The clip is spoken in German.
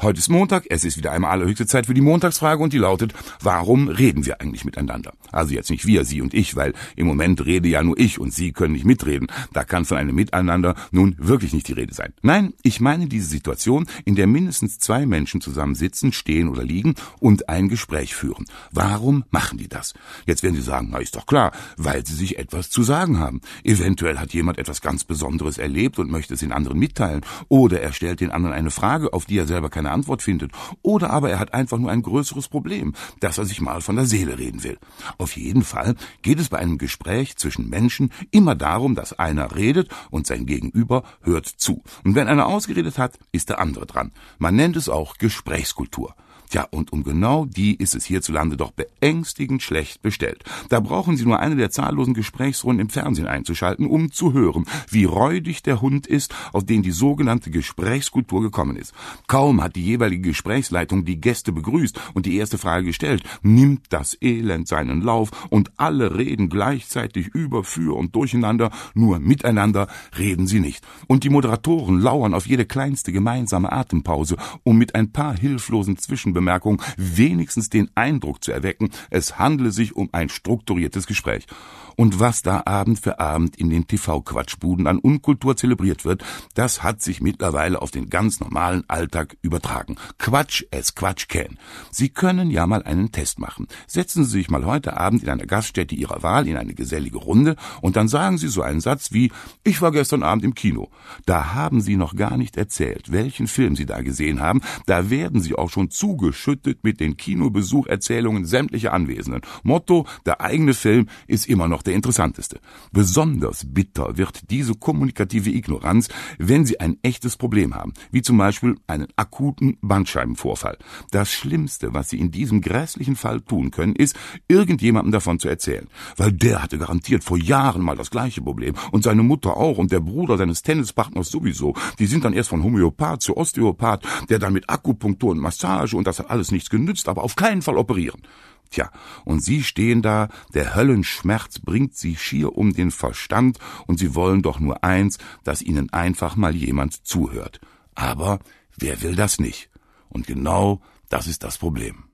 Heute ist Montag, es ist wieder einmal allerhöchste Zeit für die Montagsfrage und die lautet, warum reden wir eigentlich miteinander? Also jetzt nicht wir, Sie und ich, weil im Moment rede ja nur ich und Sie können nicht mitreden. Da kann von einem Miteinander nun wirklich nicht die Rede sein. Nein, ich meine diese Situation, in der mindestens zwei Menschen zusammen sitzen, stehen oder liegen und ein Gespräch führen. Warum machen die das? Jetzt werden Sie sagen, na ist doch klar, weil sie sich etwas zu sagen haben. Eventuell hat jemand etwas ganz Besonderes erlebt und möchte es den anderen mitteilen. Oder er stellt den anderen eine Frage, auf die er selber keine keine Antwort findet. Oder aber er hat einfach nur ein größeres Problem, dass er sich mal von der Seele reden will. Auf jeden Fall geht es bei einem Gespräch zwischen Menschen immer darum, dass einer redet und sein Gegenüber hört zu. Und wenn einer ausgeredet hat, ist der andere dran. Man nennt es auch Gesprächskultur. Tja, und um genau die ist es hierzulande doch beängstigend schlecht bestellt. Da brauchen Sie nur eine der zahllosen Gesprächsrunden im Fernsehen einzuschalten, um zu hören, wie räudig der Hund ist, auf den die sogenannte Gesprächskultur gekommen ist. Kaum hat die jeweilige Gesprächsleitung die Gäste begrüßt und die erste Frage gestellt, nimmt das Elend seinen Lauf und alle reden gleichzeitig über, für und durcheinander, nur miteinander reden sie nicht. Und die Moderatoren lauern auf jede kleinste gemeinsame Atempause, um mit ein paar hilflosen Zwischenbemerkungen Bemerkung wenigstens den Eindruck zu erwecken, es handle sich um ein strukturiertes Gespräch. Und was da Abend für Abend in den TV-Quatschbuden an Unkultur zelebriert wird, das hat sich mittlerweile auf den ganz normalen Alltag übertragen. Quatsch es Quatsch kennen. Sie können ja mal einen Test machen. Setzen Sie sich mal heute Abend in einer Gaststätte Ihrer Wahl in eine gesellige Runde und dann sagen Sie so einen Satz wie Ich war gestern Abend im Kino. Da haben Sie noch gar nicht erzählt, welchen Film Sie da gesehen haben. Da werden Sie auch schon zugehört vollgeschüttet mit den Kinobesucherzählungen sämtlicher Anwesenden. Motto, der eigene Film ist immer noch der interessanteste. Besonders bitter wird diese kommunikative Ignoranz, wenn sie ein echtes Problem haben, wie zum Beispiel einen akuten Bandscheibenvorfall. Das Schlimmste, was sie in diesem grässlichen Fall tun können, ist, irgendjemandem davon zu erzählen. Weil der hatte garantiert vor Jahren mal das gleiche Problem und seine Mutter auch und der Bruder seines Tennispartners sowieso. Die sind dann erst von Homöopath zu Osteopath, der dann mit Akupunktur und Massage und das hat alles nichts genützt, aber auf keinen Fall operieren. Tja, und sie stehen da, der Höllenschmerz bringt sie schier um den Verstand, und sie wollen doch nur eins, dass ihnen einfach mal jemand zuhört. Aber wer will das nicht? Und genau das ist das Problem.